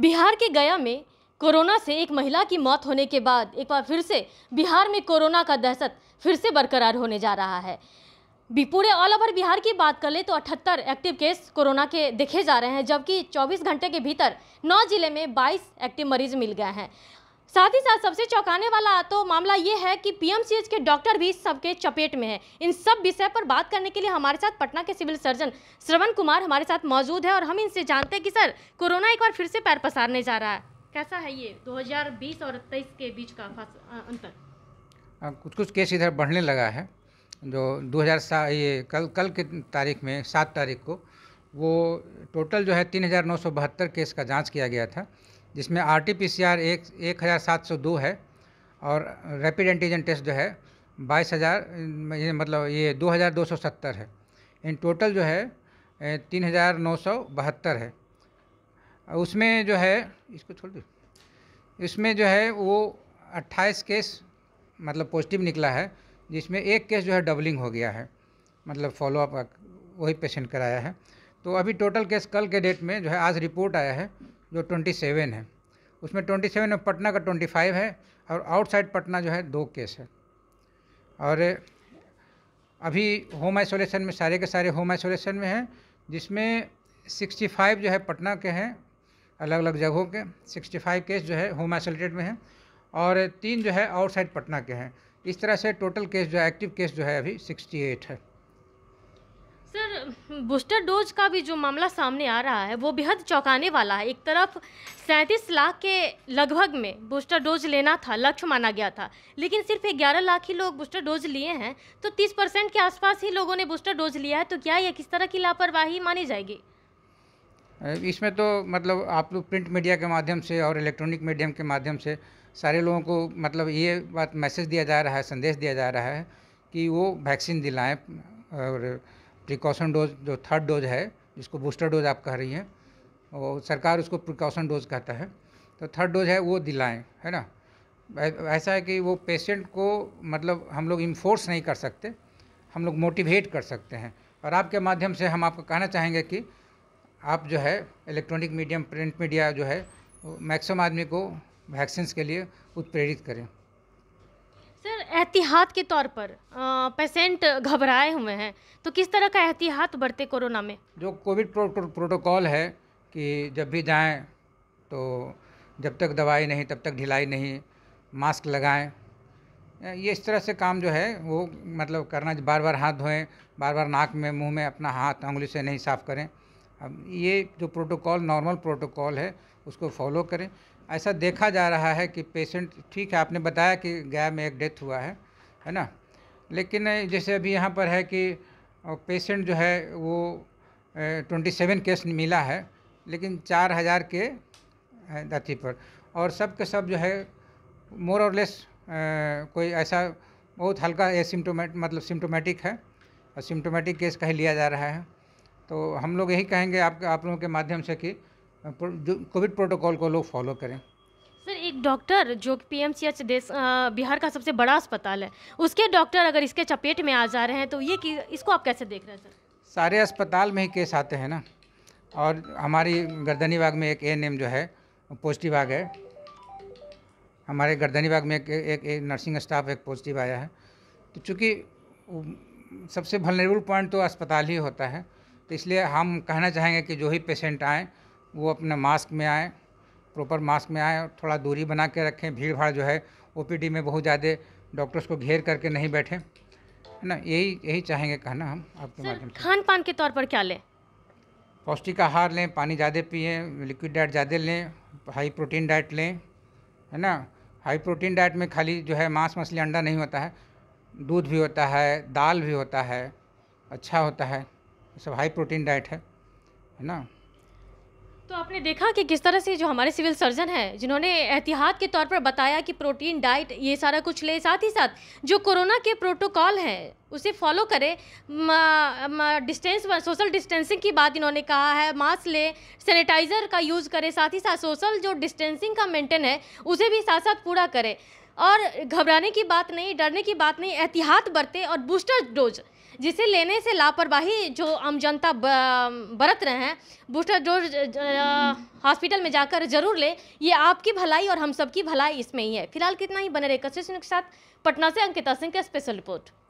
बिहार के गया में कोरोना से एक महिला की मौत होने के बाद एक बार फिर से बिहार में कोरोना का दहशत फिर से बरकरार होने जा रहा है पूरे ऑल ओवर बिहार की बात कर ले तो 78 एक्टिव केस कोरोना के देखे जा रहे हैं जबकि 24 घंटे के भीतर 9 जिले में 22 एक्टिव मरीज मिल गए हैं साथ ही साथ सबसे चौंकाने वाला तो मामला ये है कि पीएमसीएच के डॉक्टर भी सबके चपेट में है इन सब विषय पर बात करने के लिए हमारे साथ पटना के सिविल सर्जन श्रवण कुमार हमारे साथ मौजूद है और हम इनसे जानते हैं कि सर कोरोना एक बार फिर से पैर पसारने जा रहा है कैसा है ये 2020 और 23 के बीच का अंतर हाँ, कुछ कुछ केस इधर बढ़ने लगा है जो दो ये कल कल की तारीख में सात तारीख को वो टोटल जो है तीन केस का जाँच किया गया था जिसमें R T P C R एक एक हज़ार सात सौ दो है और रैपिड एंटीजन टेस्ट जो है बाईस हज़ार ये मतलब ये दो हज़ार दो सौ सत्तर है इन टोटल जो है तीन हज़ार नौ सौ बहत्तर है उसमें जो है इसको छोड़ दो इसमें जो है वो अट्ठाईस केस मतलब पॉजिटिव निकला है जिसमें एक केस जो है डबलिंग हो गया है मतलब फॉलोअप वही पेशेंट कराया है तो अभी टोटल केस कल के डेट में जो है आज रिपोर्ट आया है जो ट्वेंटी सेवन है उसमें ट्वेंटी सेवन में पटना का ट्वेंटी फाइव है और आउटसाइड पटना जो है दो केस है और अभी होम आइसोलेशन में सारे के सारे होम आइसोलेशन में हैं जिसमें सिक्सटी फाइव जो है पटना के हैं अलग अलग जगहों के सिक्सटी फाइव केस जो है होम आइसोलेटेड में हैं और तीन जो है आउटसाइड पटना के हैं इस तरह से टोटल केस जो है एक्टिव केस जो है अभी सिक्सटी एट है बूस्टर डोज का भी जो मामला सामने आ रहा है वो बेहद चौंकाने वाला है एक तरफ सैंतीस लाख के लगभग में बूस्टर डोज लेना था लक्ष्य माना गया था लेकिन सिर्फ ग्यारह लाख ही लोग बूस्टर डोज लिए हैं तो तीस परसेंट के आसपास ही लोगों ने बूस्टर डोज लिया है तो क्या यह किस तरह की लापरवाही मानी जाएगी इसमें तो मतलब आप लोग प्रिंट मीडिया के माध्यम से और इलेक्ट्रॉनिक मीडियम के माध्यम से सारे लोगों को मतलब ये बात मैसेज दिया जा रहा है संदेश दिया जा रहा है कि वो वैक्सीन दिलाएं और प्रिकॉशन डोज जो थर्ड डोज है जिसको बूस्टर डोज आप कह रही हैं वो सरकार उसको प्रिकॉशन डोज कहता है तो थर्ड डोज है वो दिलाएं है ना ऐसा है कि वो पेशेंट को मतलब हम लोग इन्फोर्स नहीं कर सकते हम लोग मोटिवेट कर सकते हैं और आपके माध्यम से हम आपको कहना चाहेंगे कि आप जो है इलेक्ट्रॉनिक मीडियम प्रिंट मीडिया जो है मैक्सिमम आदमी को वैक्सीन्स के लिए उत्प्रेरित करें एहतियात के तौर पर पेशेंट घबराए हुए हैं तो किस तरह का एहतियात बढ़ते कोरोना में जो कोविड प्रोटोकॉल है कि जब भी जाएं तो जब तक दवाई नहीं तब तक ढिलाई नहीं मास्क लगाएं ये इस तरह से काम जो है वो मतलब करना बार बार हाथ धोएं बार बार नाक में मुंह में अपना हाथ उंगली से नहीं साफ़ करें अब ये जो प्रोटोकॉल नॉर्मल प्रोटोकॉल है उसको फॉलो करें ऐसा देखा जा रहा है कि पेशेंट ठीक है आपने बताया कि गाय में एक डेथ हुआ है है ना लेकिन जैसे अभी यहाँ पर है कि पेशेंट जो है वो ट्वेंटी सेवन केस मिला है लेकिन चार हज़ार के अथी पर और सब के सब जो है मोर और लेस कोई ऐसा बहुत हल्का एसिम्टोमेट मतलब सिम्टोमेटिक है और सिम्टोमेटिक केस कहीं लिया जा रहा है तो हम लोग यही कहेंगे आप आप लोगों के माध्यम से कि हाँ, जो कोविड प्रोटोकॉल को लोग फॉलो करें सर एक डॉक्टर जो पीएमसीएच देश बिहार का सबसे बड़ा अस्पताल है उसके डॉक्टर अगर इसके चपेट में आ जा रहे हैं तो ये कि, इसको आप कैसे देख रहे हैं सर सारे अस्पताल में ही केस आते हैं ना और हमारी गर्दनी बाग में एक एन जो है पॉजिटिव आ गए हमारे गर्दनी बाग में एक, एक, एक नर्सिंग स्टाफ एक पॉजिटिव आया है तो चूँकि सबसे भलनेबल पॉइंट तो अस्पताल ही होता है तो इसलिए हम कहना चाहेंगे कि जो ही पेशेंट आएँ वो अपने मास्क में आएँ प्रॉपर मास्क में आएँ थोड़ा दूरी बना के रखें भीड़ भाड़ जो है ओपीडी में बहुत ज़्यादा डॉक्टर्स को घेर करके नहीं बैठें है ना यही यही चाहेंगे कहना हम आपके माध्यम से खान पान के तौर पर क्या लें पौष्टिक आहार लें पानी ज़्यादा पिए लिक्विड डाइट ज़्यादा लें हाई प्रोटीन डाइट लें है ना हाई प्रोटीन डाइट में खाली जो है मांस मछली अंडा नहीं होता है दूध भी होता है दाल भी होता है अच्छा होता है सब हाई प्रोटीन डाइट है है ना तो आपने देखा कि किस तरह से जो हमारे सिविल सर्जन हैं जिन्होंने एहतियात के तौर पर बताया कि प्रोटीन डाइट ये सारा कुछ ले साथ ही साथ जो कोरोना के प्रोटोकॉल हैं उसे फॉलो करें डिस्टेंस सोशल डिस्टेंसिंग की बात इन्होंने कहा है मास्क लें सैनिटाइज़र का यूज़ करें साथ ही साथ सोशल जो डिस्टेंसिंग का मेंटेन है उसे भी साथ साथ पूरा करें और घबराने की बात नहीं डरने की बात नहीं एहतियात बरते और बूस्टर डोज जिसे लेने से लापरवाही जो आम जनता बरत रहे हैं बूस्टर डोज हॉस्पिटल में जाकर जरूर लें ये आपकी भलाई और हम सबकी भलाई इसमें ही है फिलहाल कितना ही बने रहे कशिश के साथ पटना से अंकिता सिंह का स्पेशल रिपोर्ट